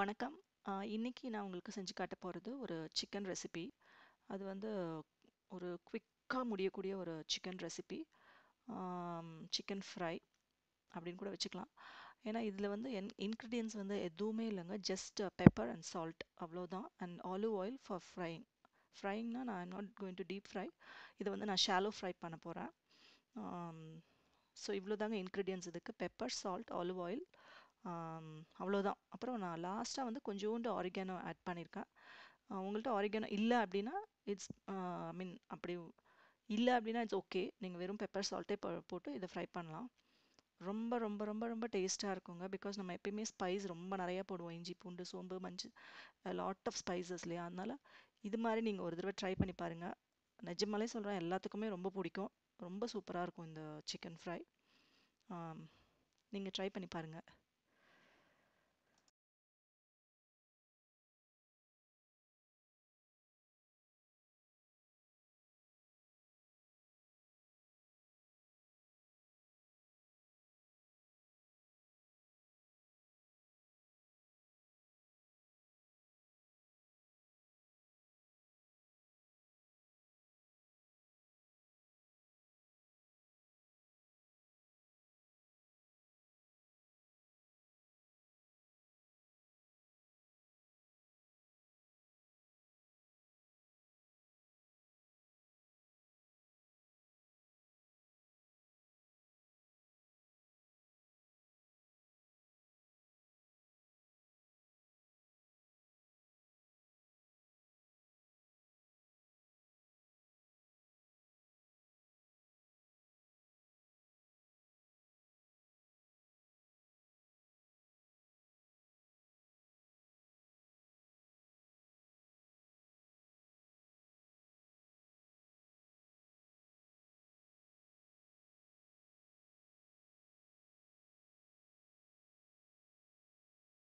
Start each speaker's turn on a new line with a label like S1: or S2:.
S1: வணக்கம் இன்றைக்கி நான் உங்களுக்கு செஞ்சு காட்ட போகிறது ஒரு சிக்கன் ரெசிபி அது வந்து ஒரு குவிக்காக முடியக்கூடிய ஒரு சிக்கன் ரெசிபி சிக்கன் ஃப்ரை அப்படின்னு கூட வச்சுக்கலாம் ஏன்னா இதில் வந்து என் இன்க்ரீடியன்ஸ் வந்து எதுவுமே இல்லைங்க ஜஸ்ட் பெப்பர் அண்ட் சால்ட் அவ்வளோதான் and olive oil for frying ஃப்ரைங்னா நான் not going to deep fry இதை வந்து நான் ஷாலோ ஃப்ரை பண்ண போகிறேன் ஸோ இவ்வளோதாங்க இன்க்ரீடியன்ஸ் இதுக்கு பெப்பர் சால்ட் ஆலிவ் ஆயில் அவ்வளோதான் அப்புறம் நான் லாஸ்ட்டாக வந்து கொஞ்சோண்டு ஆரிகானோ ஆட் பண்ணியிருக்கேன் உங்கள்கிட்ட ஆரிகானோ இல்லை அப்படின்னா இட்ஸ் ஐ மீன் அப்படி இல்லை அப்படின்னா இட்ஸ் ஓகே நீங்கள் வெறும் பெப்பர் சால்ட்டே போட்டு இதை ஃப்ரை பண்ணலாம் ரொம்ப ரொம்ப ரொம்ப ரொம்ப டேஸ்ட்டாக இருக்குங்க பிகாஸ் நம்ம எப்பயுமே ஸ்பைஸ் ரொம்ப நிறையா போடுவோம் இஞ்சி பூண்டு சோம்பு மஞ்சள் லாட் ஆஃப் ஸ்பைசஸ் இல்லையா அதனால் இது மாதிரி நீங்கள் ஒரு தடவை ட்ரை பண்ணி பாருங்கள் நிஜமாலே சொல்கிறேன் எல்லாத்துக்குமே ரொம்ப பிடிக்கும் ரொம்ப சூப்பராக இருக்கும் இந்த சிக்கன் ஃப்ரை நீங்கள் ட்ரை பண்ணி பாருங்கள்